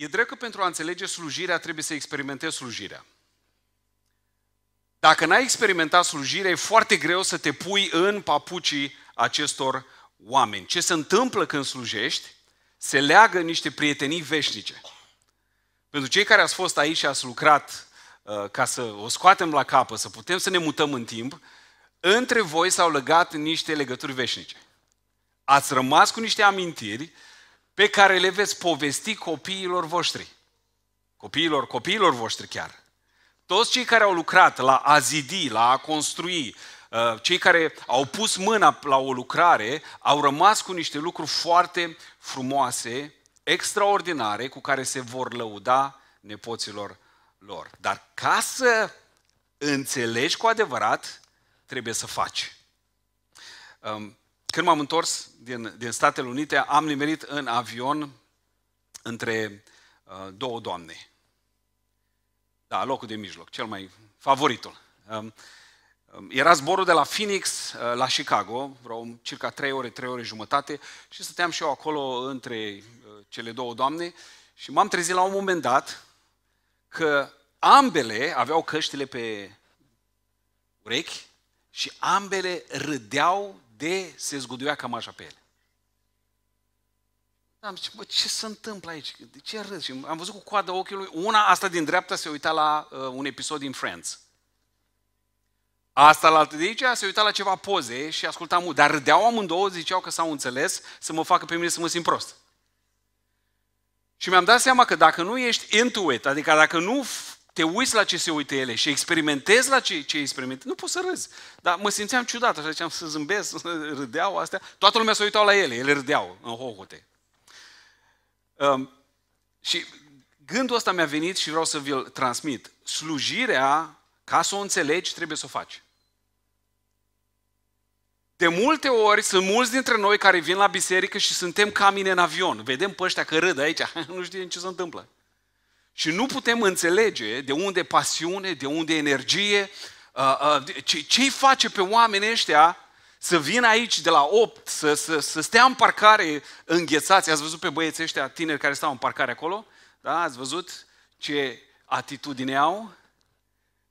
E drept că pentru a înțelege slujirea trebuie să experimentezi slujirea. Dacă n-ai experimentat slujirea, e foarte greu să te pui în papucii acestor oameni. Ce se întâmplă când slujești? Se leagă niște prietenii veșnice. Pentru cei care ați fost aici și ați lucrat uh, ca să o scoatem la capă, să putem să ne mutăm în timp, între voi s-au legat niște legături veșnice. Ați rămas cu niște amintiri pe care le veți povesti copiilor voștri. Copiilor, copiilor voștri chiar. Toți cei care au lucrat la a zidi, la a construi, uh, cei care au pus mâna la o lucrare, au rămas cu niște lucruri foarte frumoase, extraordinare, cu care se vor lăuda nepoților lor. Dar ca să înțelegi cu adevărat, trebuie să faci. Um, când m-am întors din, din Statele Unite, am nimerit în avion între uh, două doamne. Da, locul de mijloc, cel mai favoritul. Um, um era zborul de la Phoenix uh, la Chicago, vreo circa 3 ore, 3 ore jumătate și stăteam și eu acolo între uh, cele două doamne și m-am trezit la un moment dat că ambele aveau căștile pe urechi și ambele râdeau de se zguduia cam așa pe ele. Am zis, bă, ce se întâmplă aici? De ce râs? Și am văzut cu coada ochiului, una asta din dreapta se uita la uh, un episod din Friends. Asta la altă de aici se uita la ceva poze și asculta mult. Dar râdeau amândouă, ziceau că s-au înțeles să mă facă pe mine să mă simt prost. Și mi-am dat seama că dacă nu ești intuit, adică dacă nu te uiți la ce se uită ele și experimentezi la ce, ce experimentezi, nu poți să râzi. Dar mă simțeam ciudat, așa ziceam să zâmbesc, râdeau astea. Toată lumea se uitau la ele, ele râdeau în hohote. Um, și gândul ăsta mi-a venit și vreau să vi-l transmit. Slujirea, ca să o înțelegi, trebuie să o faci. De multe ori sunt mulți dintre noi care vin la biserică și suntem ca mine în avion. Vedem pe ăștia că râd aici, nu știu ce se întâmplă. Și nu putem înțelege de unde pasiune, de unde energie, uh, uh, ce îi face pe oamenii ăștia să vină aici de la 8, să, să, să stea în parcare înghețați. Ați văzut pe băieții ăștia tineri care stau în parcare acolo? Da? Ați văzut ce atitudine au?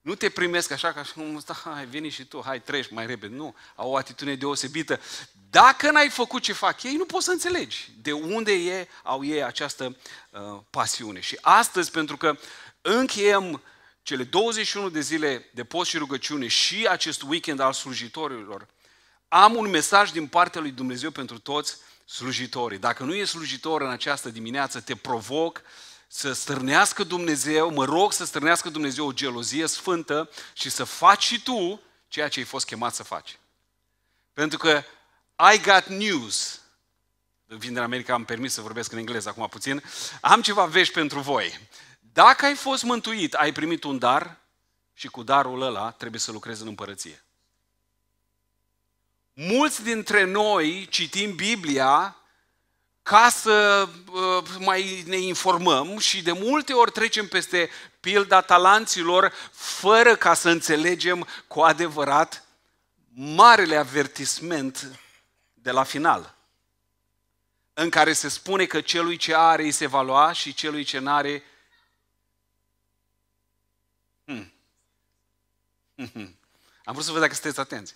Nu te primesc așa ca și cum, hai, veni și tu, hai, treci mai repede. Nu, au o atitudine deosebită. Dacă n-ai făcut ce fac ei, nu poți să înțelegi de unde e, au ei această uh, pasiune. Și astăzi, pentru că încheiem cele 21 de zile de post și rugăciune și acest weekend al slujitorilor, am un mesaj din partea lui Dumnezeu pentru toți slujitorii. Dacă nu e slujitor în această dimineață, te provoc să strânească Dumnezeu, mă rog să strânească Dumnezeu o gelozie sfântă și să faci și tu ceea ce ai fost chemat să faci. Pentru că I got news. Vin din America, am permis să vorbesc în engleză acum puțin. Am ceva vești pentru voi. Dacă ai fost mântuit, ai primit un dar și cu darul ăla trebuie să lucrezi în împărăție. Mulți dintre noi citim Biblia ca să uh, mai ne informăm și de multe ori trecem peste pilda talanților fără ca să înțelegem cu adevărat marele avertisment de la final, în care se spune că celui ce are îi se va lua și celui ce nu are hmm. hmm. Am vrut să văd dacă sunteți atenți.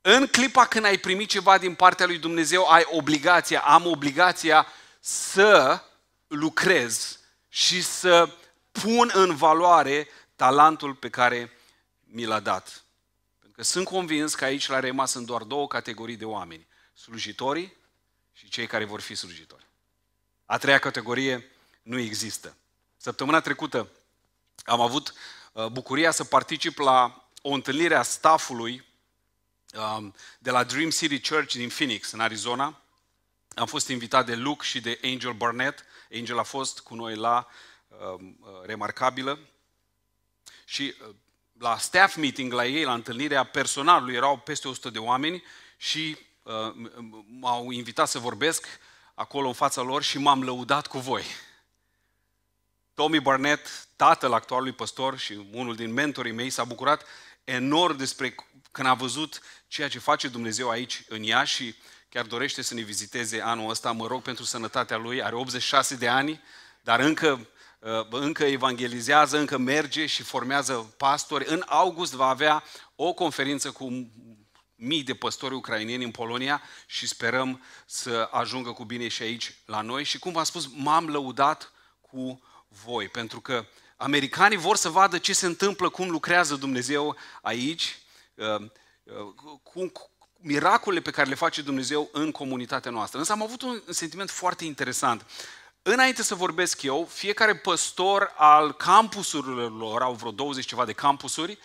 În clipa când ai primit ceva din partea lui Dumnezeu, ai obligația, am obligația să lucrez și să pun în valoare talentul pe care mi l-a dat. Că sunt convins că aici la Rema sunt doar două categorii de oameni. Slujitorii și cei care vor fi slujitori. A treia categorie nu există. Săptămâna trecută am avut uh, bucuria să particip la o întâlnire a staffului um, de la Dream City Church din Phoenix, în Arizona. Am fost invitat de Luke și de Angel Barnett. Angel a fost cu noi la um, uh, remarcabilă. Și uh, la staff meeting la ei, la întâlnirea personalului, erau peste 100 de oameni și uh, m-au invitat să vorbesc acolo în fața lor și m-am lăudat cu voi. Tommy Barnett, tatăl actualului păstor și unul din mentorii mei, s-a bucurat enorm despre când a văzut ceea ce face Dumnezeu aici în ea și chiar dorește să ne viziteze anul ăsta. Mă rog pentru sănătatea lui, are 86 de ani, dar încă Ă, încă evangelizează, încă merge și formează pastori. În august va avea o conferință cu mii de păstori ucraineni în Polonia și sperăm să ajungă cu bine și aici la noi. Și cum v-am spus, m-am lăudat cu voi, pentru că americanii vor să vadă ce se întâmplă, cum lucrează Dumnezeu aici, ă, ă, cum, miracolele pe care le face Dumnezeu în comunitatea noastră. Însă am avut un sentiment foarte interesant. Înainte să vorbesc eu, fiecare păstor al campusurilor lor, au vreo 20 ceva de campusuri,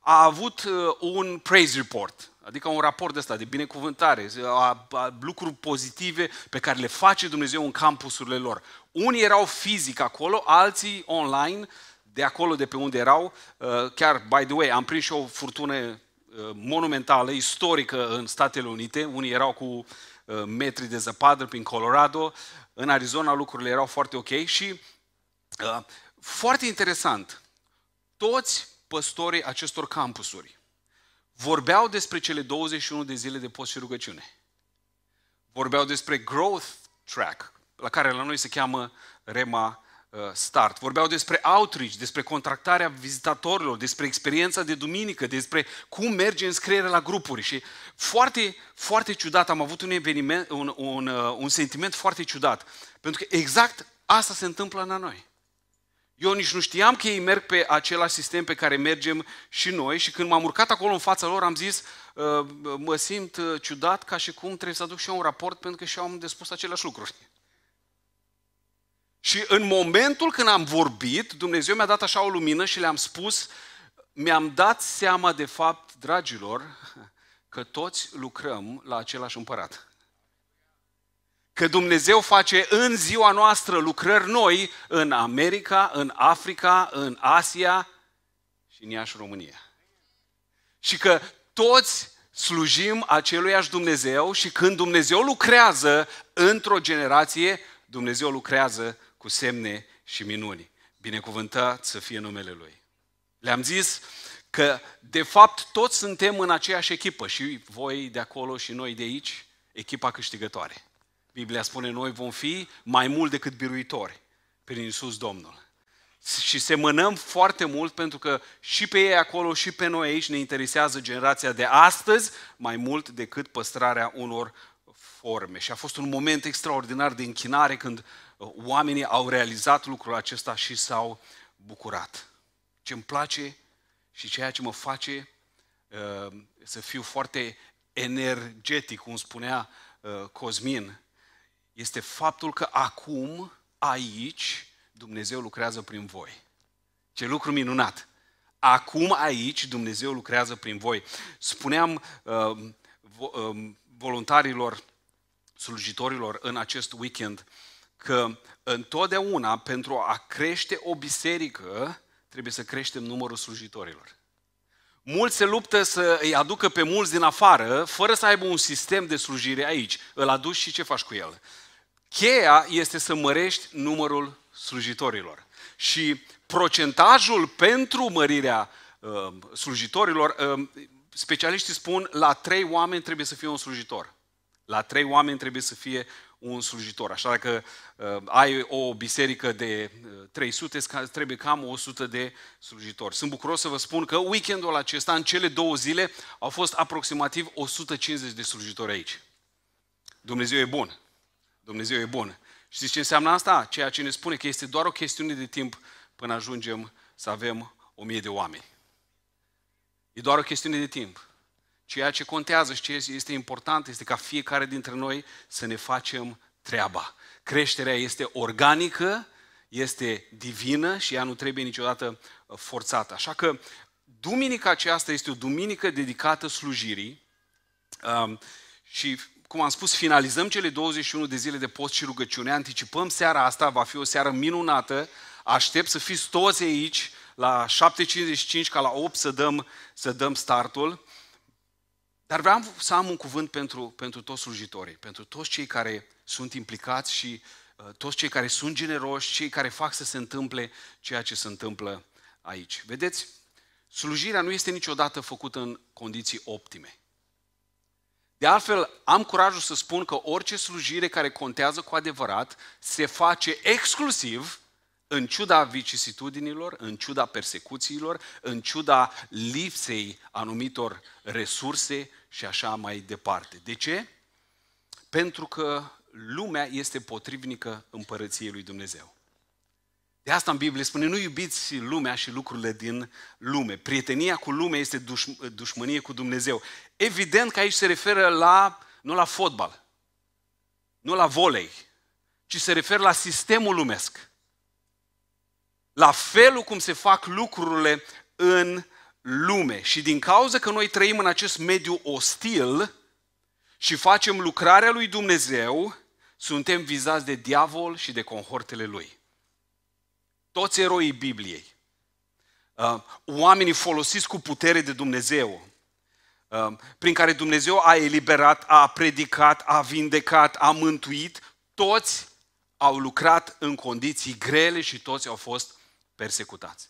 a avut uh, un praise report, adică un raport de ăsta de binecuvântare, a, a, lucruri pozitive pe care le face Dumnezeu în campusurile lor. Unii erau fizic acolo, alții online, de acolo, de pe unde erau. Uh, chiar, by the way, am prins și o furtună uh, monumentală, istorică în Statele Unite. Unii erau cu Uh, metri de zăpadă prin Colorado. În Arizona lucrurile erau foarte ok și uh, foarte interesant, toți păstorii acestor campusuri vorbeau despre cele 21 de zile de post și rugăciune. Vorbeau despre growth track, la care la noi se cheamă Rema Uh, start. Vorbeau despre outreach, despre contractarea vizitatorilor, despre experiența de duminică, despre cum merge scriere la grupuri. Și foarte, foarte ciudat, am avut un, eveniment, un, un, uh, un sentiment foarte ciudat. Pentru că exact asta se întâmplă la noi. Eu nici nu știam că ei merg pe același sistem pe care mergem și noi și când m-am urcat acolo în fața lor am zis uh, mă simt ciudat ca și cum trebuie să aduc și eu un raport pentru că și eu am despus aceleași lucruri. Și în momentul când am vorbit, Dumnezeu mi-a dat așa o lumină și le-am spus, mi-am dat seama de fapt, dragilor, că toți lucrăm la același împărat. Că Dumnezeu face în ziua noastră lucrări noi în America, în Africa, în Asia și în Iași, România. Și că toți slujim aceluiași Dumnezeu și când Dumnezeu lucrează într-o generație, Dumnezeu lucrează cu semne și minuni. Binecuvântat să fie numele Lui. Le-am zis că, de fapt, toți suntem în aceeași echipă, și voi de acolo și noi de aici, echipa câștigătoare. Biblia spune, noi vom fi mai mult decât biruitori prin Iisus Domnul. Și semănăm foarte mult pentru că și pe ei acolo și pe noi aici ne interesează generația de astăzi mai mult decât păstrarea unor forme. Și a fost un moment extraordinar de închinare când oamenii au realizat lucrul acesta și s-au bucurat. Ce îmi place și ceea ce mă face uh, să fiu foarte energetic, cum spunea uh, Cosmin, este faptul că acum, aici, Dumnezeu lucrează prin voi. Ce lucru minunat! Acum, aici, Dumnezeu lucrează prin voi. Spuneam uh, voluntarilor, slujitorilor în acest weekend, uh, că întotdeauna pentru a crește o biserică trebuie să creștem numărul slujitorilor. Mulți se luptă să îi aducă pe mulți din afară, fără să aibă un sistem de slujire aici. Îl aduci și ce faci cu el? Cheia este să mărești numărul slujitorilor. Și procentajul pentru mărirea uh, slujitorilor, uh, specialiștii spun la trei oameni trebuie să fie un slujitor. La trei oameni trebuie să fie un slujitor. Așa că uh, ai o biserică de 300, uh, trebuie cam 100 de slujitori. Sunt bucuros să vă spun că weekendul acesta, în cele două zile, au fost aproximativ 150 de slujitori aici. Dumnezeu e bun. Dumnezeu e bun. Știți ce înseamnă asta? Ceea ce ne spune că este doar o chestiune de timp până ajungem să avem o mie de oameni. E doar o chestiune de timp. Ceea ce contează și ce este important este ca fiecare dintre noi să ne facem treaba. Creșterea este organică, este divină și ea nu trebuie niciodată uh, forțată. Așa că duminica aceasta este o duminică dedicată slujirii um, și, cum am spus, finalizăm cele 21 de zile de post și rugăciune, anticipăm seara asta, va fi o seară minunată, aștept să fiți toți aici, la 7.55 ca la 8 să dăm, să dăm startul. Dar vreau să am un cuvânt pentru, pentru toți slujitorii, pentru toți cei care sunt implicați și uh, toți cei care sunt generoși, cei care fac să se întâmple ceea ce se întâmplă aici. Vedeți, slujirea nu este niciodată făcută în condiții optime. De altfel, am curajul să spun că orice slujire care contează cu adevărat se face exclusiv în ciuda vicisitudinilor, în ciuda persecuțiilor, în ciuda lipsei anumitor resurse, și așa mai departe. De ce? Pentru că lumea este potrivnică împărăției lui Dumnezeu. De asta în Biblie spune, nu iubiți lumea și lucrurile din lume. Prietenia cu lumea este duș- dușmănie cu Dumnezeu. Evident că aici se referă la, nu la fotbal, nu la volei, ci se referă la sistemul lumesc. La felul cum se fac lucrurile în lume. Și din cauza că noi trăim în acest mediu ostil și facem lucrarea lui Dumnezeu, suntem vizați de diavol și de conhortele lui. Toți eroii Bibliei, uh, oamenii folosiți cu putere de Dumnezeu, uh, prin care Dumnezeu a eliberat, a predicat, a vindecat, a mântuit, toți au lucrat în condiții grele și toți au fost persecutați.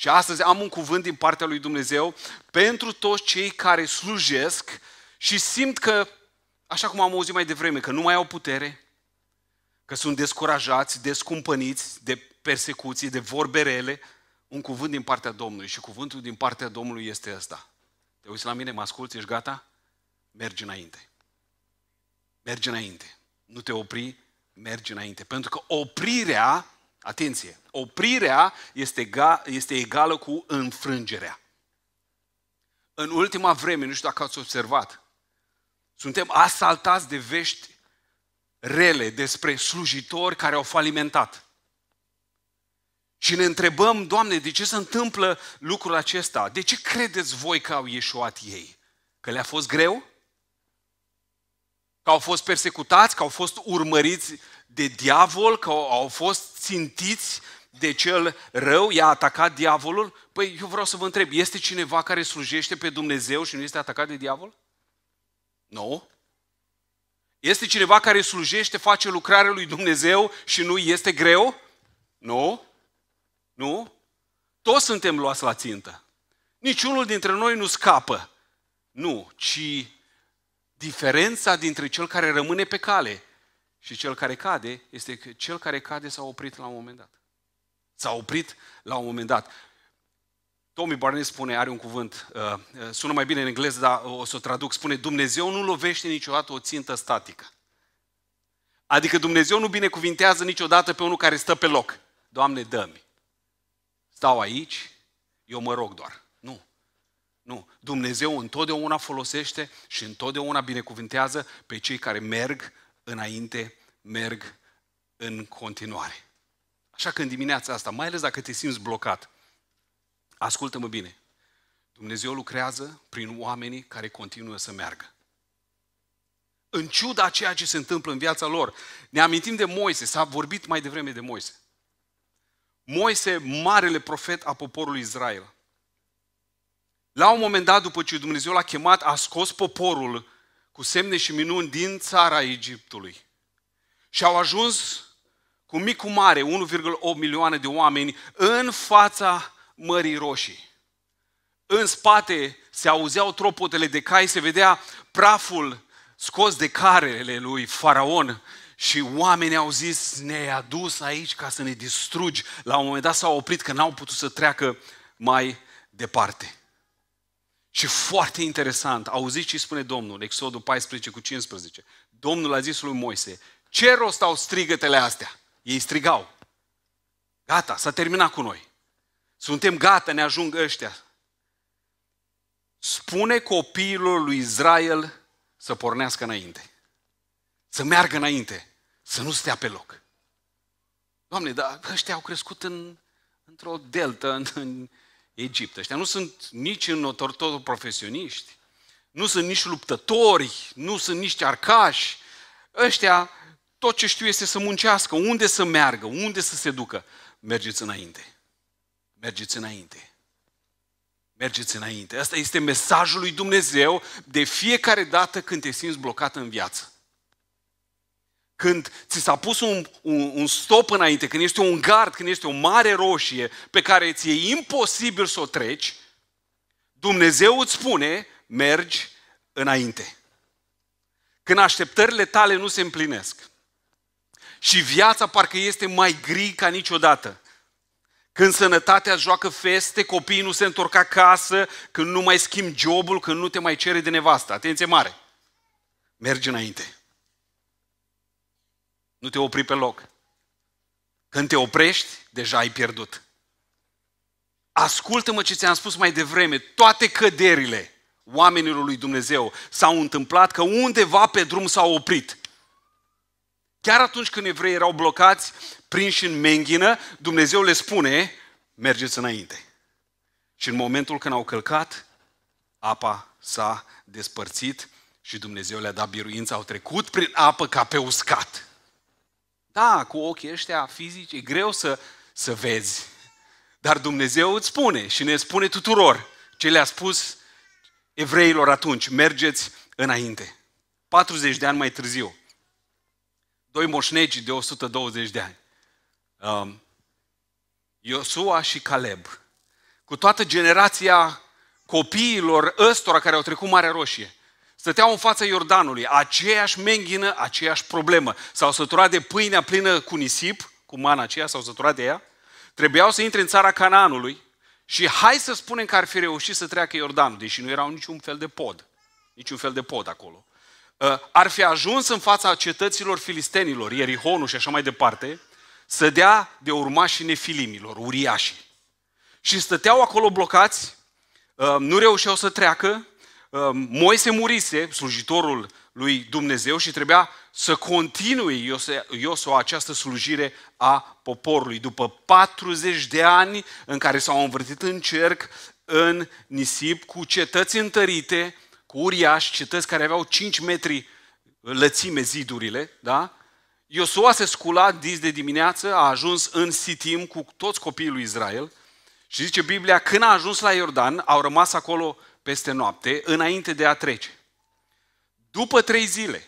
Și astăzi am un cuvânt din partea lui Dumnezeu pentru toți cei care slujesc și simt că, așa cum am auzit mai devreme, că nu mai au putere, că sunt descurajați, descumpăniți de persecuții, de vorbe rele, un cuvânt din partea Domnului. Și cuvântul din partea Domnului este ăsta. Te uiți la mine, mă asculți, ești gata? Mergi înainte. Mergi înainte. Nu te opri, mergi înainte. Pentru că oprirea Atenție! Oprirea este, ga, este egală cu înfrângerea. În ultima vreme, nu știu dacă ați observat, suntem asaltați de vești rele despre slujitori care au falimentat. Și ne întrebăm, Doamne, de ce se întâmplă lucrul acesta? De ce credeți voi că au ieșuat ei? Că le-a fost greu? Că au fost persecutați, că au fost urmăriți de diavol, că au fost țintiți de cel rău, i-a atacat diavolul? Păi eu vreau să vă întreb, este cineva care slujește pe Dumnezeu și nu este atacat de diavol? Nu. No. Este cineva care slujește, face lucrarea lui Dumnezeu și nu este greu? Nu. Nu. Toți suntem luați la țintă. Niciunul dintre noi nu scapă. Nu, ci diferența dintre cel care rămâne pe cale și cel care cade este că cel care cade s-a oprit la un moment dat. S-a oprit la un moment dat. Tommy Barnes spune, are un cuvânt, uh, uh, sună mai bine în engleză, dar o să o traduc, spune Dumnezeu nu lovește niciodată o țintă statică. Adică Dumnezeu nu binecuvintează niciodată pe unul care stă pe loc. Doamne, dă-mi. Stau aici, eu mă rog doar. Nu. Nu. Dumnezeu întotdeauna folosește și întotdeauna binecuvintează pe cei care merg înainte, merg în continuare. Așa că în dimineața asta, mai ales dacă te simți blocat, ascultă-mă bine. Dumnezeu lucrează prin oamenii care continuă să meargă. În ciuda ceea ce se întâmplă în viața lor. Ne amintim de Moise, s-a vorbit mai devreme de Moise. Moise, marele profet a poporului Israel. La un moment dat, după ce Dumnezeu l-a chemat, a scos poporul cu semne și minuni din țara Egiptului. Și au ajuns cu mic cu mare, 1,8 milioane de oameni, în fața Mării Roșii. În spate se auzeau tropotele de cai, se vedea praful scos de carele lui Faraon și oamenii au zis, ne-ai adus aici ca să ne distrugi. La un moment dat s-au oprit că n-au putut să treacă mai departe. Și foarte interesant, auziți ce spune Domnul, Exodul 14 cu 15. Domnul a zis lui Moise, ce rost au strigătele astea? Ei strigau. Gata, s-a terminat cu noi. Suntem gata, ne ajung ăștia. Spune copiilor lui Israel să pornească înainte. Să meargă înainte. Să nu stea pe loc. Doamne, dar ăștia au crescut în, într-o deltă, în, în, Egipt. Ăștia nu sunt nici înnotortori profesioniști, nu sunt nici luptători, nu sunt nici arcași. Ăștia tot ce știu este să muncească, unde să meargă, unde să se ducă. Mergeți înainte. Mergeți înainte. Mergeți înainte. Asta este mesajul lui Dumnezeu de fiecare dată când te simți blocat în viață când ți s-a pus un, un, un stop înainte, când este un gard, când este o mare roșie pe care ți e imposibil să o treci, Dumnezeu îți spune, mergi înainte. Când așteptările tale nu se împlinesc și viața parcă este mai gri ca niciodată, când sănătatea joacă feste, copiii nu se întorc acasă, când nu mai schimbi jobul, când nu te mai cere de nevastă. Atenție mare! Mergi înainte. Nu te opri pe loc. Când te oprești, deja ai pierdut. Ascultă-mă ce ți-am spus mai devreme. Toate căderile oamenilor lui Dumnezeu s-au întâmplat că undeva pe drum s-au oprit. Chiar atunci când evreii erau blocați, prinși în menghină, Dumnezeu le spune, mergeți înainte. Și în momentul când au călcat, apa s-a despărțit și Dumnezeu le-a dat biruința, au trecut prin apă ca pe uscat. Da, cu ochii ăștia fizici e greu să, să vezi. Dar Dumnezeu îți spune și ne spune tuturor ce le-a spus evreilor atunci. Mergeți înainte. 40 de ani mai târziu. Doi moșnegi de 120 de ani. Um, Iosua și Caleb. Cu toată generația copiilor ăstora care au trecut Marea Roșie. Stăteau în fața Iordanului, aceeași menghină, aceeași problemă. S-au săturat de pâinea plină cu nisip, cu mana aceea, s-au săturat de ea. Trebuiau să intre în țara Canaanului și hai să spunem că ar fi reușit să treacă Iordanul, deși nu erau niciun fel de pod. Niciun fel de pod acolo. Uh, ar fi ajuns în fața cetăților filistenilor, Ierihonul și așa mai departe, să dea de urmașii nefilimilor, uriași. Și stăteau acolo blocați, uh, nu reușeau să treacă, Ehm, Moise murise, slujitorul lui Dumnezeu și trebuia să continue Iosua această slujire a poporului. După 40 de ani în care s-au învârtit în cerc, în nisip, cu cetăți întărite, cu uriași, cetăți care aveau 5 metri lățime zidurile, da? Iosua se scula dis de dimineață, a ajuns în Sitim cu toți copiii lui Israel și zice Biblia, când a ajuns la Iordan, au rămas acolo peste noapte, înainte de a trece. După trei zile,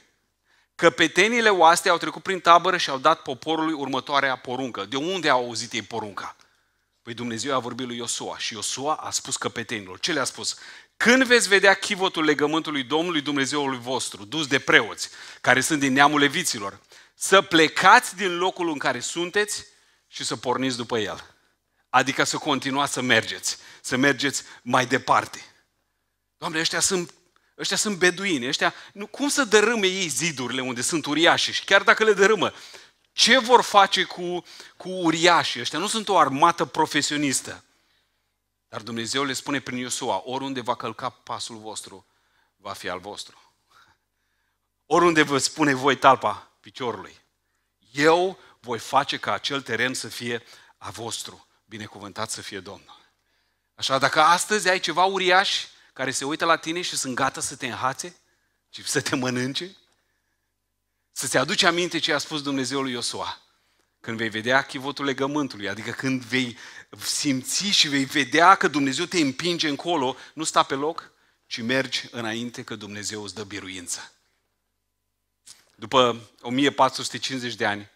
căpetenile oaste au trecut prin tabără și au dat poporului următoarea poruncă. De unde au auzit ei porunca? Păi Dumnezeu a vorbit lui Iosua și Iosua a spus căpetenilor. Ce le-a spus? Când veți vedea chivotul legământului Domnului Dumnezeului vostru, dus de preoți, care sunt din neamul leviților, să plecați din locul în care sunteți și să porniți după el. Adică să continuați să mergeți, să mergeți mai departe. Doamne, ăștia sunt, ăștia sunt beduini, ăștia, nu, cum să dărâme ei zidurile unde sunt uriași? și chiar dacă le dărâmă, ce vor face cu, cu uriașii? Ăștia nu sunt o armată profesionistă. Dar Dumnezeu le spune prin Iosua, oriunde va călca pasul vostru, va fi al vostru. Oriunde vă spune voi talpa piciorului, eu voi face ca acel teren să fie a vostru. Binecuvântat să fie Domnul. Așa, dacă astăzi ai ceva uriaș care se uită la tine și sunt gata să te înhațe și să te mănânce? Să-ți aduci aminte ce a spus Dumnezeul lui Iosua. Când vei vedea chivotul legământului, adică când vei simți și vei vedea că Dumnezeu te împinge încolo, nu sta pe loc, ci mergi înainte că Dumnezeu îți dă biruință. După 1450 de ani,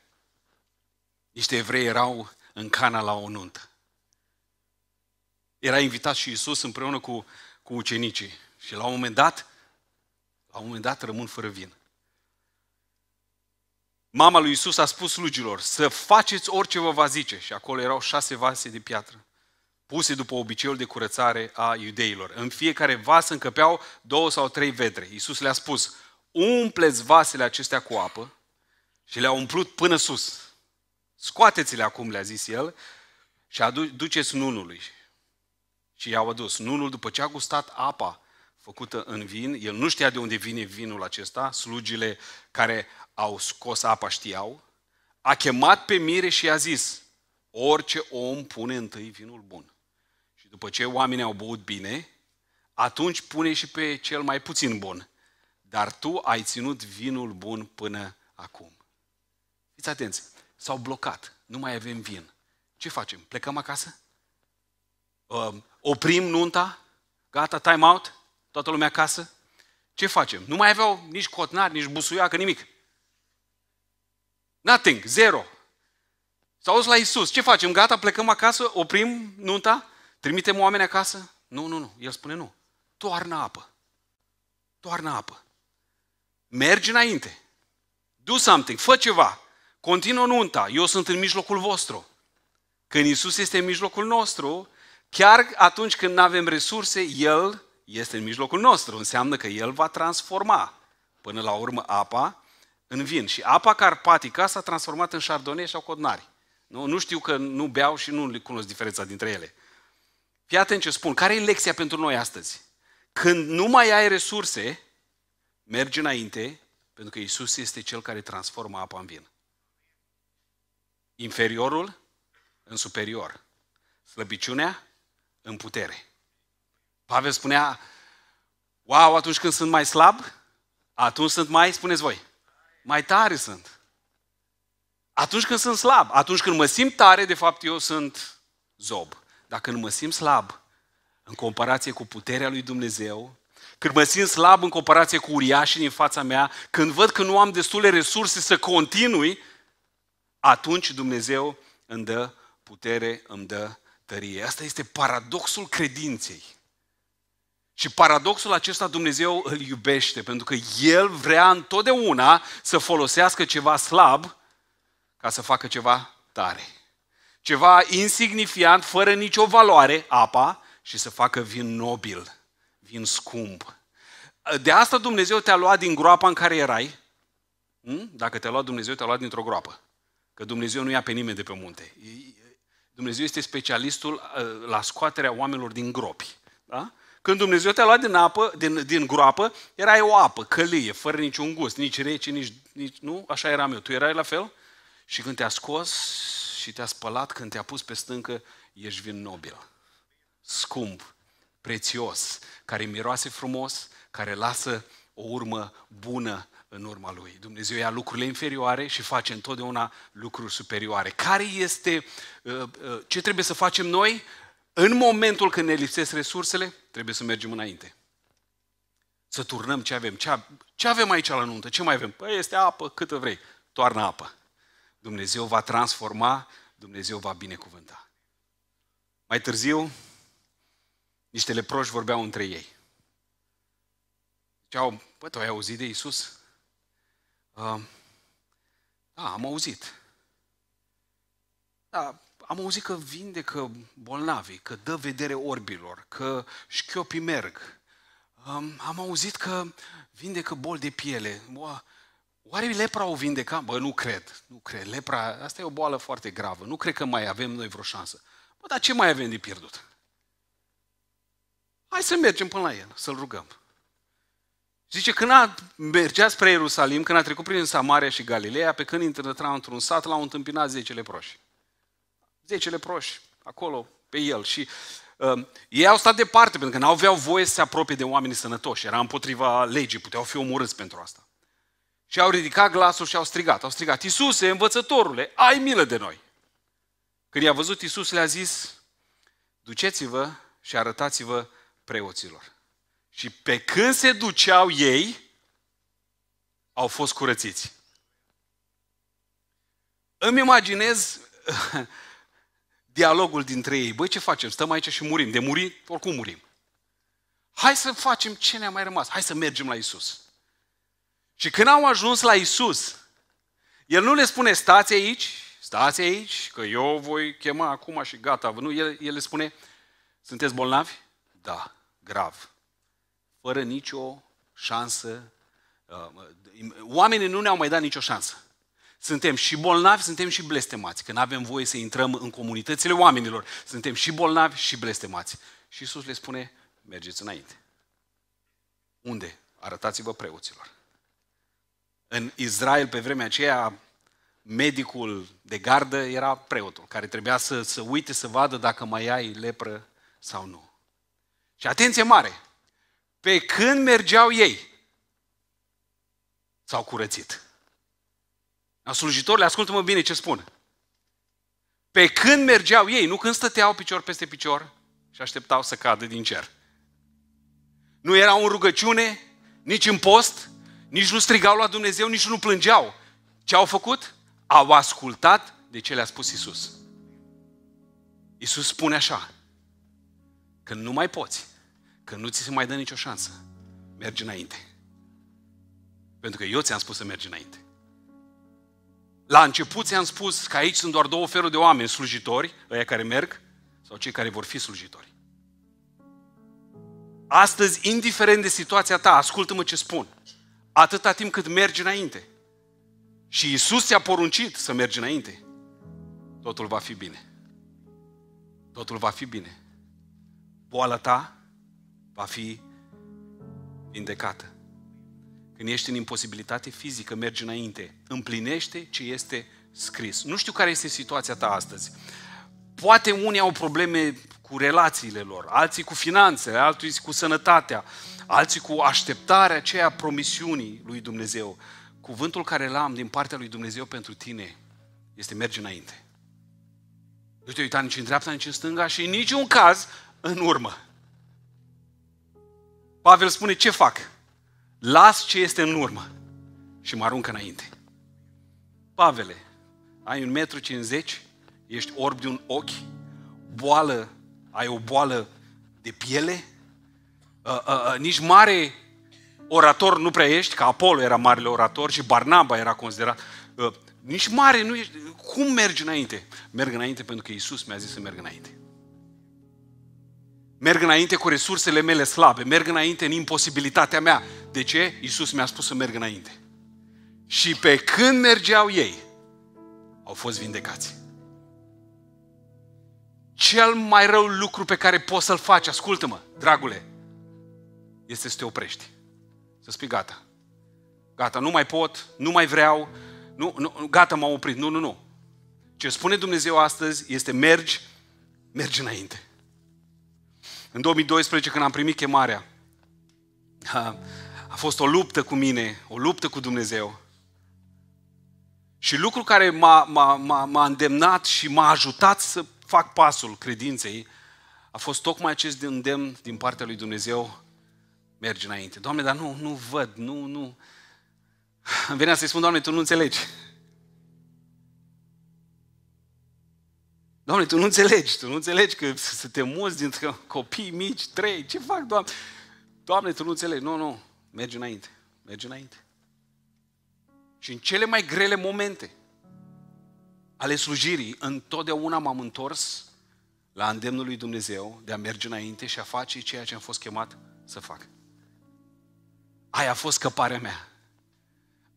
niște evrei erau în Cana la o nuntă. Era invitat și Isus împreună cu cu ucenicii și la un moment dat, la un moment dat rămân fără vin. Mama lui Isus a spus slugilor, să faceți orice vă va zice. Și acolo erau șase vase de piatră, puse după obiceiul de curățare a iudeilor. În fiecare vas încăpeau două sau trei vedre. Isus le-a spus, umpleți vasele acestea cu apă și le-a umplut până sus. Scoateți-le acum, le-a zis el, și aduceți nunului și i-au adus. Nunul, după ce a gustat apa făcută în vin, el nu știa de unde vine vinul acesta, slugile care au scos apa știau, a chemat pe mire și i-a zis, orice om pune întâi vinul bun. Și după ce oamenii au băut bine, atunci pune și pe cel mai puțin bun. Dar tu ai ținut vinul bun până acum. Fiți atenți, s-au blocat, nu mai avem vin. Ce facem? Plecăm acasă? Um, oprim nunta, gata, time out, toată lumea acasă. Ce facem? Nu mai aveau nici cotnari, nici busuiacă, nimic. Nothing, zero. S-au la Isus. Ce facem? Gata, plecăm acasă, oprim nunta, trimitem oameni acasă? Nu, nu, nu. El spune nu. Toarnă apă. Toarnă apă. Mergi înainte. Do something, fă ceva. Continuă nunta. Eu sunt în mijlocul vostru. Când Isus este în mijlocul nostru, Chiar atunci când nu avem resurse, El este în mijlocul nostru. Înseamnă că El va transforma până la urmă apa în vin. Și apa carpatica s-a transformat în șardonei sau codnari. Nu, nu știu că nu beau și nu cunosc diferența dintre ele. Fii atent ce spun. Care e lecția pentru noi astăzi? Când nu mai ai resurse, mergi înainte, pentru că Isus este Cel care transformă apa în vin. Inferiorul în superior. Slăbiciunea în putere. Pavel spunea, wow, atunci când sunt mai slab, atunci sunt mai, spuneți voi, mai tare sunt. Atunci când sunt slab, atunci când mă simt tare, de fapt eu sunt zob. Dar când mă simt slab, în comparație cu puterea lui Dumnezeu, când mă simt slab în comparație cu uriașii din fața mea, când văd că nu am destule resurse să continui, atunci Dumnezeu îmi dă putere, îmi dă tărie. Asta este paradoxul credinței. Și paradoxul acesta Dumnezeu îl iubește, pentru că El vrea întotdeauna să folosească ceva slab ca să facă ceva tare. Ceva insignifiant, fără nicio valoare, apa, și să facă vin nobil, vin scump. De asta Dumnezeu te-a luat din groapa în care erai. Hm? Dacă te-a luat Dumnezeu, te-a luat dintr-o groapă. Că Dumnezeu nu ia pe nimeni de pe munte. Dumnezeu este specialistul uh, la scoaterea oamenilor din gropi. Da? Când Dumnezeu te-a luat din, apă, din, din groapă, erai o apă, călie, fără niciun gust, nici rece, nici, nici... Nu? Așa eram eu. Tu erai la fel? Și când te-a scos și te-a spălat, când te-a pus pe stâncă, ești vin nobil, scump, prețios, care miroase frumos, care lasă o urmă bună în urma lui. Dumnezeu ia lucrurile inferioare și face întotdeauna lucruri superioare. Care este, uh, uh, ce trebuie să facem noi în momentul când ne lipsesc resursele? Trebuie să mergem înainte. Să turnăm ce avem. Ce avem aici la nuntă? Ce mai avem? Păi este apă, câtă vrei. Toarnă apă. Dumnezeu va transforma, Dumnezeu va binecuvânta. Mai târziu, niște leproși vorbeau între ei. au, bă, tu ai auzit de Isus? da, am auzit. Da, am auzit că vindecă bolnavii, că dă vedere orbilor, că șchiopii merg. Um, am auzit că vindecă boli de piele. Oare lepra o vindeca? Bă, nu cred. Nu cred. Lepra, asta e o boală foarte gravă. Nu cred că mai avem noi vreo șansă. Bă, dar ce mai avem de pierdut? Hai să mergem până la el, să-l rugăm. Zice, când a mergea spre Ierusalim, când a trecut prin Samaria și Galileea, pe când intră într-un sat, l-au întâmpinat zece leproși. Zece leproși, acolo, pe el. Și uh, ei au stat departe, pentru că nu aveau voie să se apropie de oamenii sănătoși. Era împotriva legii, puteau fi omorâți pentru asta. Și au ridicat glasul și au strigat. Au strigat, Iisuse, învățătorule, ai milă de noi! Când i-a văzut Iisus, le-a zis, duceți-vă și arătați-vă preoților. Și pe când se duceau ei, au fost curățiți. Îmi imaginez dialogul dintre ei. Băi, ce facem? Stăm aici și murim. De muri, oricum murim. Hai să facem ce ne-a mai rămas. Hai să mergem la Isus. Și când au ajuns la Isus, el nu le spune, stați aici, stați aici, că eu voi chema acum și gata. Nu, el, el le spune, sunteți bolnavi? Da, grav fără nicio șansă. Uh, oamenii nu ne-au mai dat nicio șansă. Suntem și bolnavi, suntem și blestemați, că avem voie să intrăm în comunitățile oamenilor. Suntem și bolnavi și blestemați. Și Iisus le spune, mergeți înainte. Unde? Arătați-vă preoților. În Israel, pe vremea aceea, medicul de gardă era preotul, care trebuia să, să uite, să vadă dacă mai ai lepră sau nu. Și atenție mare! Pe când mergeau ei, s-au curățit. La slujitori, le ascultă-mă bine ce spun. Pe când mergeau ei, nu când stăteau picior peste picior și așteptau să cadă din cer. Nu erau în rugăciune, nici în post, nici nu strigau la Dumnezeu, nici nu plângeau. Ce au făcut? Au ascultat de ce le-a spus Isus. Isus spune așa, când nu mai poți, că nu ți se mai dă nicio șansă, mergi înainte. Pentru că eu ți-am spus să mergi înainte. La început ți-am spus că aici sunt doar două feluri de oameni, slujitori, ăia care merg, sau cei care vor fi slujitori. Astăzi, indiferent de situația ta, ascultă-mă ce spun. Atâta timp cât mergi înainte. Și Isus ți-a poruncit să mergi înainte. Totul va fi bine. Totul va fi bine. Boala ta va fi vindecată. Când ești în imposibilitate fizică, mergi înainte. Împlinește ce este scris. Nu știu care este situația ta astăzi. Poate unii au probleme cu relațiile lor, alții cu finanțele, alții cu sănătatea, alții cu așteptarea aceea promisiunii lui Dumnezeu. Cuvântul care l-am din partea lui Dumnezeu pentru tine este merge înainte. Nu te uita nici în dreapta, nici în stânga și în niciun caz în urmă. Pavel spune, ce fac? Las ce este în urmă și mă arunc înainte. Pavele, ai un metru cincizeci, ești orb de un ochi, boală, ai o boală de piele, a, a, a, nici mare orator nu prea ești, că Apollo era marele orator și Barnaba era considerat. Ă, nici mare nu ești. Cum mergi înainte? Merg înainte pentru că Isus mi-a zis să merg înainte. Merg înainte cu resursele mele slabe, merg înainte în imposibilitatea mea. De ce? Iisus mi-a spus să merg înainte. Și pe când mergeau ei, au fost vindecați. Cel mai rău lucru pe care poți să-l faci, ascultă-mă, dragule, este să te oprești. Să spui gata. Gata, nu mai pot, nu mai vreau, nu, nu, gata, m-am oprit. Nu, nu, nu. Ce spune Dumnezeu astăzi este mergi, mergi înainte. În 2012, când am primit chemarea, a fost o luptă cu mine, o luptă cu Dumnezeu. Și lucru care m-a, m-a, m-a îndemnat și m-a ajutat să fac pasul credinței a fost tocmai acest îndemn din partea lui Dumnezeu, mergi înainte. Doamne, dar nu, nu văd, nu, nu. Îmi venea să-i spun, Doamne, Tu nu înțelegi. Doamne, tu nu înțelegi, tu nu înțelegi că să te muți dintre copii mici, trei, ce fac, Doamne? Doamne, tu nu înțelegi. Nu, nu, mergi înainte, mergi înainte. Și în cele mai grele momente ale slujirii, întotdeauna m-am întors la îndemnul lui Dumnezeu de a merge înainte și a face ceea ce am fost chemat să fac. Aia a fost căparea mea.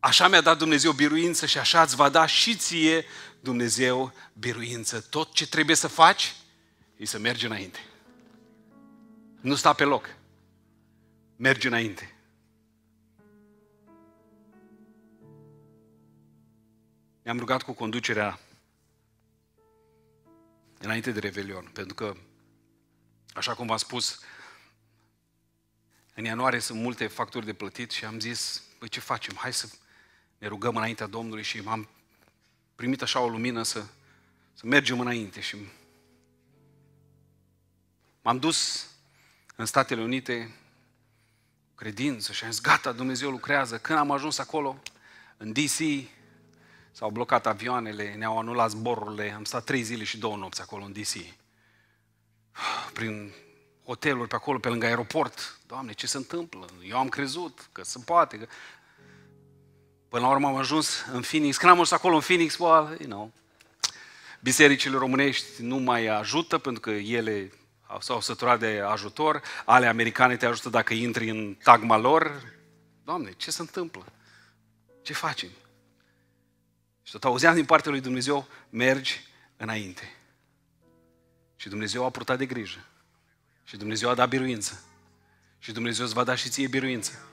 Așa mi-a dat Dumnezeu biruință și așa îți va da și ție Dumnezeu biruință. Tot ce trebuie să faci e să mergi înainte. Nu sta pe loc. Mergi înainte. Ne-am rugat cu conducerea înainte de Revelion, pentru că, așa cum v-am spus, în ianuarie sunt multe facturi de plătit și am zis, păi ce facem, hai să ne rugăm înaintea Domnului și am primit așa o lumină să, să mergem înainte și m-am dus în Statele Unite credință și am zis, gata, Dumnezeu lucrează. Când am ajuns acolo, în DC, s-au blocat avioanele, ne-au anulat zborurile, am stat trei zile și două nopți acolo în DC. Prin hoteluri pe acolo, pe lângă aeroport. Doamne, ce se întâmplă? Eu am crezut că se poate. Că... Până la urmă am ajuns în Phoenix. Când am ajuns acolo în Phoenix, well, you know, bisericile românești nu mai ajută pentru că ele s-au săturat de ajutor, ale americane te ajută dacă intri în tagma lor. Doamne, ce se întâmplă? Ce facem? Și tot auzeam din partea lui Dumnezeu, mergi înainte. Și Dumnezeu a purtat de grijă. Și Dumnezeu a dat biruință. Și Dumnezeu îți va da și ție biruință.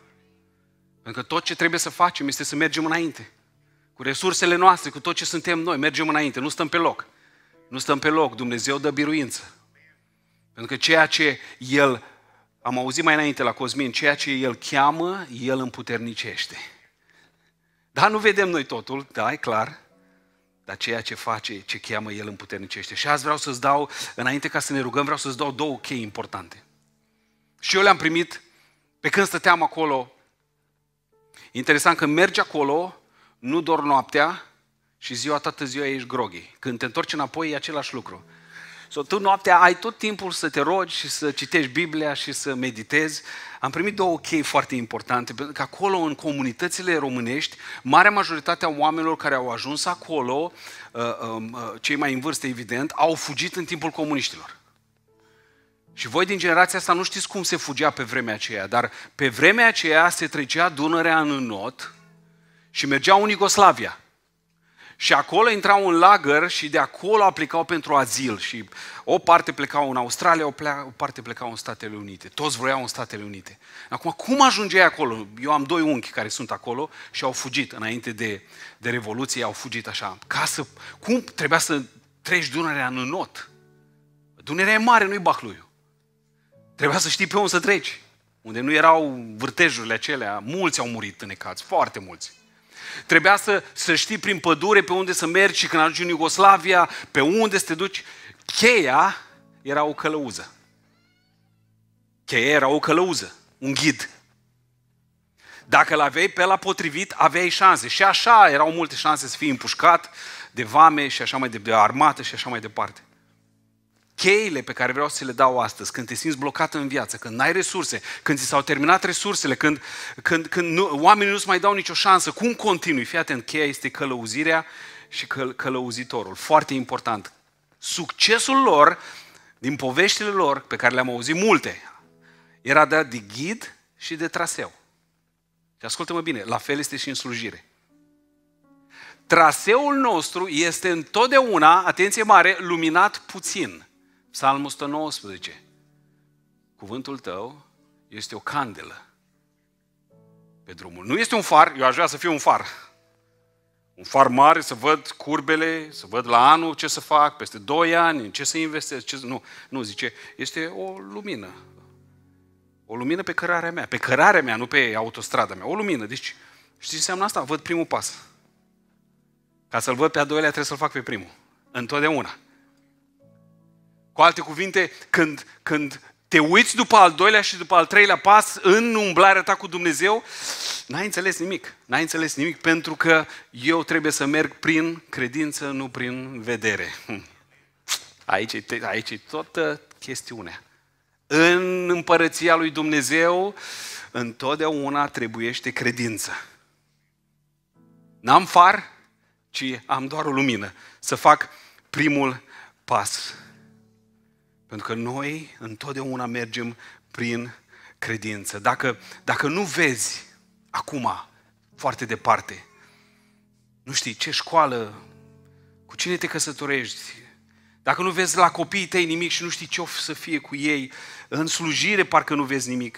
Pentru că tot ce trebuie să facem este să mergem înainte. Cu resursele noastre, cu tot ce suntem noi, mergem înainte, nu stăm pe loc. Nu stăm pe loc, Dumnezeu dă biruință. Pentru că ceea ce El, am auzit mai înainte la Cosmin, ceea ce El cheamă, El împuternicește. Da, nu vedem noi totul, da, e clar, dar ceea ce face, ce cheamă El împuternicește. Și azi vreau să-ți dau, înainte ca să ne rugăm, vreau să-ți dau două chei importante. Și eu le-am primit pe când stăteam acolo Interesant că mergi acolo, nu doar noaptea și ziua, toată ziua ești groghi. Când te întorci înapoi e același lucru. So, tu noaptea ai tot timpul să te rogi și să citești Biblia și să meditezi. Am primit două chei foarte importante, pentru că acolo, în comunitățile românești, marea majoritate a oamenilor care au ajuns acolo, uh, um, uh, cei mai în vârstă, evident, au fugit în timpul comuniștilor. Și voi din generația asta nu știți cum se fugea pe vremea aceea, dar pe vremea aceea se trecea Dunărea în not și mergea în Iugoslavia. Și acolo intrau în lagăr și de acolo aplicau pentru azil. Și o parte plecau în Australia, o, o parte plecau în Statele Unite. Toți vroiau în Statele Unite. Acum, cum ajungeai acolo? Eu am doi unchi care sunt acolo și au fugit înainte de, de Revoluție, au fugit așa. Ca să, cum trebuia să treci Dunărea în not? Dunărea e mare, nu-i Bahluiu. Trebuia să știi pe unde să treci. Unde nu erau vârtejurile acelea, mulți au murit înecați, foarte mulți. Trebuia să, să știi prin pădure pe unde să mergi și când ajungi în Iugoslavia, pe unde să te duci. Cheia era o călăuză. Cheia era o călăuză, un ghid. Dacă l aveai pe la potrivit, aveai șanse. Și așa erau multe șanse să fii împușcat de vame și așa mai de, de armată și așa mai departe cheile pe care vreau să le dau astăzi, când te simți blocat în viață, când n-ai resurse, când ți s-au terminat resursele, când, când, când nu, oamenii nu-ți mai dau nicio șansă, cum continui? Fii atent, cheia este călăuzirea și căl, călăuzitorul. Foarte important. Succesul lor, din poveștile lor, pe care le-am auzit multe, era dat de ghid și de traseu. Și ascultă-mă bine, la fel este și în slujire. Traseul nostru este întotdeauna, atenție mare, luminat puțin – Psalmul 119. Cuvântul tău este o candelă pe drumul. Nu este un far, eu aș vrea să fiu un far. Un far mare, să văd curbele, să văd la anul ce să fac, peste 2 ani, în ce să investesc, ce... Nu, nu, zice, este o lumină. O lumină pe cărarea mea, pe cărarea mea, nu pe autostrada mea, o lumină. Deci, știți ce înseamnă asta? Văd primul pas. Ca să-l văd pe a doilea, trebuie să-l fac pe primul. Întotdeauna. Cu alte cuvinte, când, când te uiți după al doilea și după al treilea pas în umblarea ta cu Dumnezeu, n-ai înțeles nimic. N-ai înțeles nimic pentru că eu trebuie să merg prin credință, nu prin vedere. Aici, e, aici e toată chestiunea. În împărăția lui Dumnezeu, întotdeauna trebuiește credință. N-am far, ci am doar o lumină. Să fac primul pas. Pentru că noi întotdeauna mergem prin credință. Dacă, dacă nu vezi acum, foarte departe, nu știi ce școală, cu cine te căsătorești, dacă nu vezi la copiii tăi nimic și nu știi ce o să fie cu ei, în slujire parcă nu vezi nimic,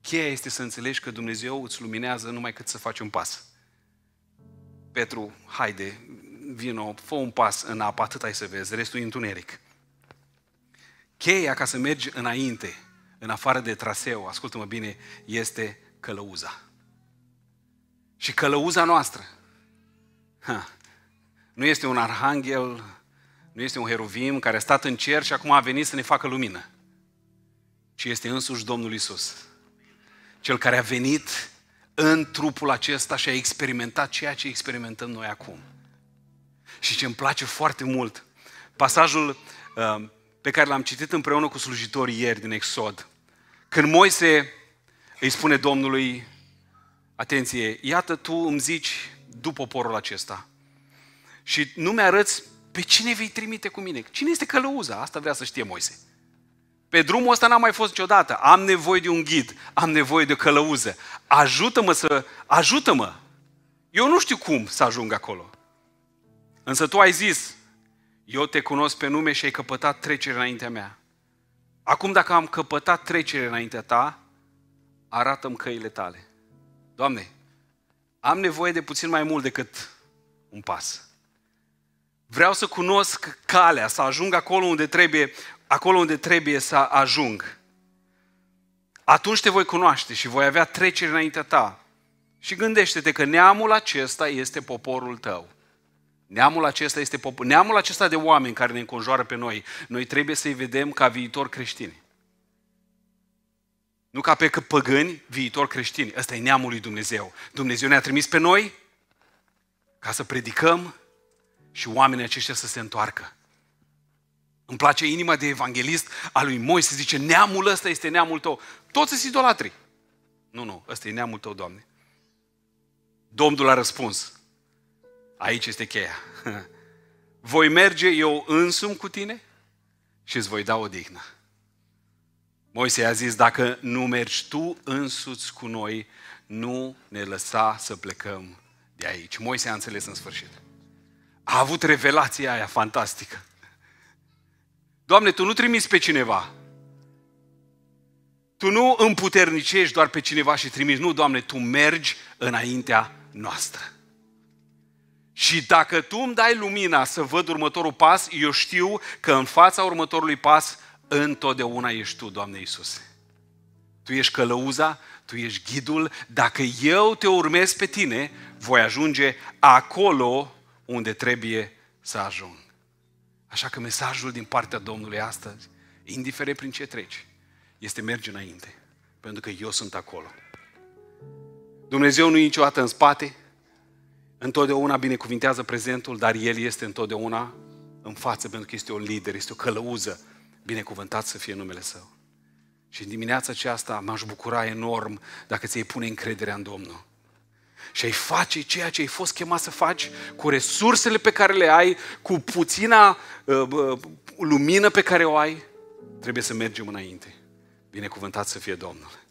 cheia este să înțelegi că Dumnezeu îți luminează numai cât să faci un pas. Petru, haide, vino, fă un pas în apă, atât ai să vezi, restul e întuneric. Cheia ca să mergi înainte, în afară de traseu, ascultă-mă bine, este călăuza. Și călăuza noastră ha, nu este un arhanghel, nu este un heruvim care a stat în cer și acum a venit să ne facă lumină, ci este însuși Domnul Isus. Cel care a venit în trupul acesta și a experimentat ceea ce experimentăm noi acum. Și ce îmi place foarte mult, pasajul uh, pe care l-am citit împreună cu slujitorii ieri din Exod. Când Moise îi spune Domnului, atenție, iată tu îmi zici după poporul acesta și nu mi-arăți pe cine vei trimite cu mine. Cine este călăuza? Asta vrea să știe Moise. Pe drumul ăsta n-am mai fost niciodată. Am nevoie de un ghid, am nevoie de călăuză. Ajută-mă să... Ajută-mă! Eu nu știu cum să ajung acolo. Însă tu ai zis, eu te cunosc pe nume și ai căpătat trecere înaintea mea. Acum dacă am căpătat trecere înaintea ta, arată-mi căile tale. Doamne, am nevoie de puțin mai mult decât un pas. Vreau să cunosc calea, să ajung acolo unde trebuie, acolo unde trebuie să ajung. Atunci te voi cunoaște și voi avea trecere înaintea ta. Și gândește-te că neamul acesta este poporul tău. Neamul acesta, este pop... neamul acesta de oameni care ne înconjoară pe noi, noi trebuie să-i vedem ca viitor creștini. Nu ca pe păgâni, viitor creștini. Ăsta e neamul lui Dumnezeu. Dumnezeu ne-a trimis pe noi ca să predicăm și oamenii aceștia să se întoarcă. Îmi place inima de evanghelist a lui Moise, zice, neamul ăsta este neamul tău. Toți sunt idolatri. Nu, nu, ăsta e neamul tău, Doamne. Domnul a răspuns, Aici este cheia. Voi merge eu însumi cu tine și îți voi da o dignă. Moise a zis, dacă nu mergi tu însuți cu noi, nu ne lăsa să plecăm de aici. Moise a înțeles în sfârșit. A avut revelația aia fantastică. Doamne, Tu nu trimiți pe cineva. Tu nu împuternicești doar pe cineva și trimiți. Nu, Doamne, Tu mergi înaintea noastră. Și dacă tu îmi dai lumina să văd următorul pas, eu știu că în fața următorului pas întotdeauna ești Tu, Doamne Iisus. Tu ești călăuza, Tu ești ghidul. Dacă eu te urmez pe Tine, voi ajunge acolo unde trebuie să ajung. Așa că mesajul din partea Domnului astăzi, indiferent prin ce treci, este merge înainte, pentru că eu sunt acolo. Dumnezeu nu e niciodată în spate, întotdeauna binecuvintează prezentul, dar El este întotdeauna în față, pentru că este un lider, este o călăuză. Binecuvântat să fie numele Său. Și în dimineața aceasta m-aș bucura enorm dacă ți-ai pune încrederea în Domnul. Și ai face ceea ce ai fost chemat să faci cu resursele pe care le ai, cu puțina uh, uh, lumină pe care o ai, trebuie să mergem înainte. Binecuvântat să fie Domnul.